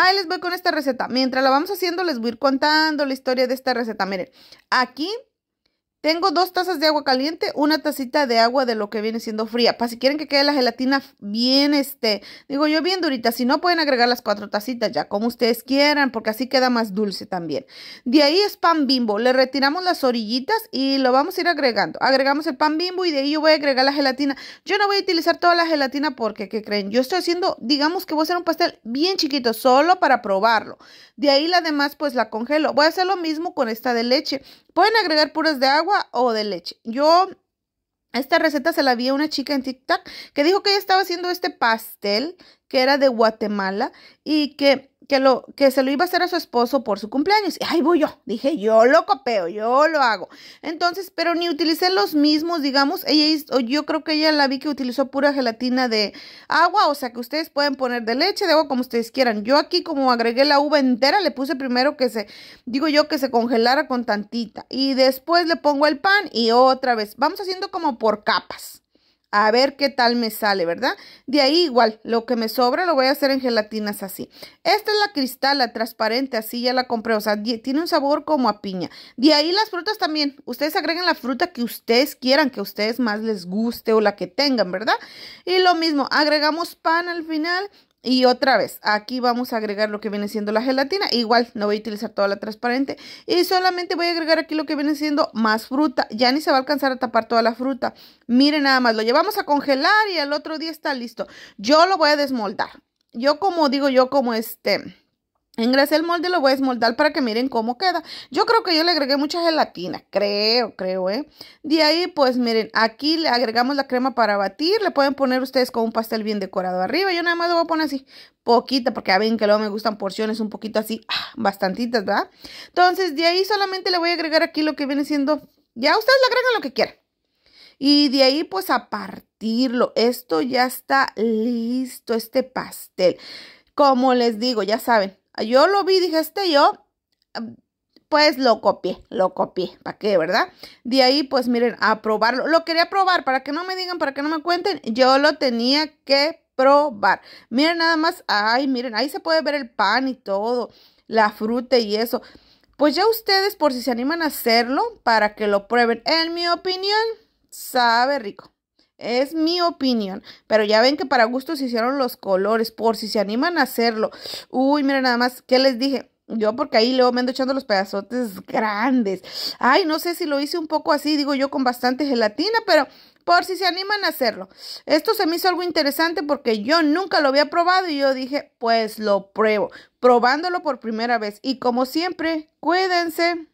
Ahí les voy con esta receta. Mientras la vamos haciendo, les voy a ir contando la historia de esta receta. Miren, aquí tengo dos tazas de agua caliente, una tacita de agua de lo que viene siendo fría. Para si quieren que quede la gelatina bien, este, digo yo bien durita. Si no, pueden agregar las cuatro tacitas ya, como ustedes quieran, porque así queda más dulce también. De ahí es pan bimbo. Le retiramos las orillitas y lo vamos a ir agregando. Agregamos el pan bimbo y de ahí yo voy a agregar la gelatina. Yo no voy a utilizar toda la gelatina porque, ¿qué creen? Yo estoy haciendo, digamos que voy a hacer un pastel bien chiquito, solo para probarlo. De ahí la demás, pues la congelo. Voy a hacer lo mismo con esta de leche. Pueden agregar puras de agua o de leche. Yo esta receta se la vi a una chica en TikTok que dijo que ella estaba haciendo este pastel que era de Guatemala y que que, lo, que se lo iba a hacer a su esposo por su cumpleaños. Y ahí voy yo. Dije, yo lo copeo, yo lo hago. Entonces, pero ni utilicé los mismos, digamos. Ella, yo creo que ella la vi que utilizó pura gelatina de agua, o sea que ustedes pueden poner de leche, de agua, como ustedes quieran. Yo aquí, como agregué la uva entera, le puse primero que se, digo yo, que se congelara con tantita. Y después le pongo el pan y otra vez. Vamos haciendo como por capas a ver qué tal me sale, ¿verdad? De ahí igual, lo que me sobra lo voy a hacer en gelatinas así. Esta es la cristal, la transparente, así ya la compré, o sea, tiene un sabor como a piña. De ahí las frutas también, ustedes agreguen la fruta que ustedes quieran, que a ustedes más les guste o la que tengan, ¿verdad? Y lo mismo, agregamos pan al final y otra vez, aquí vamos a agregar lo que viene siendo la gelatina. Igual, no voy a utilizar toda la transparente. Y solamente voy a agregar aquí lo que viene siendo más fruta. Ya ni se va a alcanzar a tapar toda la fruta. Miren nada más, lo llevamos a congelar y al otro día está listo. Yo lo voy a desmoldar. Yo como digo, yo como este Engrasé el molde lo voy a desmoldar para que miren cómo queda. Yo creo que yo le agregué mucha gelatina, creo, creo, ¿eh? De ahí, pues miren, aquí le agregamos la crema para batir. Le pueden poner ustedes con un pastel bien decorado arriba. Yo nada más lo voy a poner así, poquita, porque ya ven que luego me gustan porciones un poquito así, ah, bastantitas, ¿verdad? Entonces, de ahí solamente le voy a agregar aquí lo que viene siendo, ya ustedes le agregan lo que quieran. Y de ahí, pues a partirlo. Esto ya está listo, este pastel. Como les digo, ya saben, Ah, yo lo vi, dije, este yo, ah, pues lo copié, lo copié, ¿para qué, verdad? De ahí, pues miren, a probarlo, lo quería probar, para que no me digan, para que no me cuenten, yo lo tenía que probar. Miren nada más, ay, miren, ahí se puede ver el pan y todo, la fruta y eso. Pues ya ustedes, por si se animan a hacerlo, para que lo prueben, en mi opinión, sabe rico. Es mi opinión. Pero ya ven que para gusto se hicieron los colores, por si se animan a hacerlo. Uy, mira nada más, ¿qué les dije? Yo porque ahí luego me ando echando los pedazotes grandes. Ay, no sé si lo hice un poco así, digo yo, con bastante gelatina, pero por si se animan a hacerlo. Esto se me hizo algo interesante porque yo nunca lo había probado y yo dije, pues lo pruebo, probándolo por primera vez. Y como siempre, cuídense.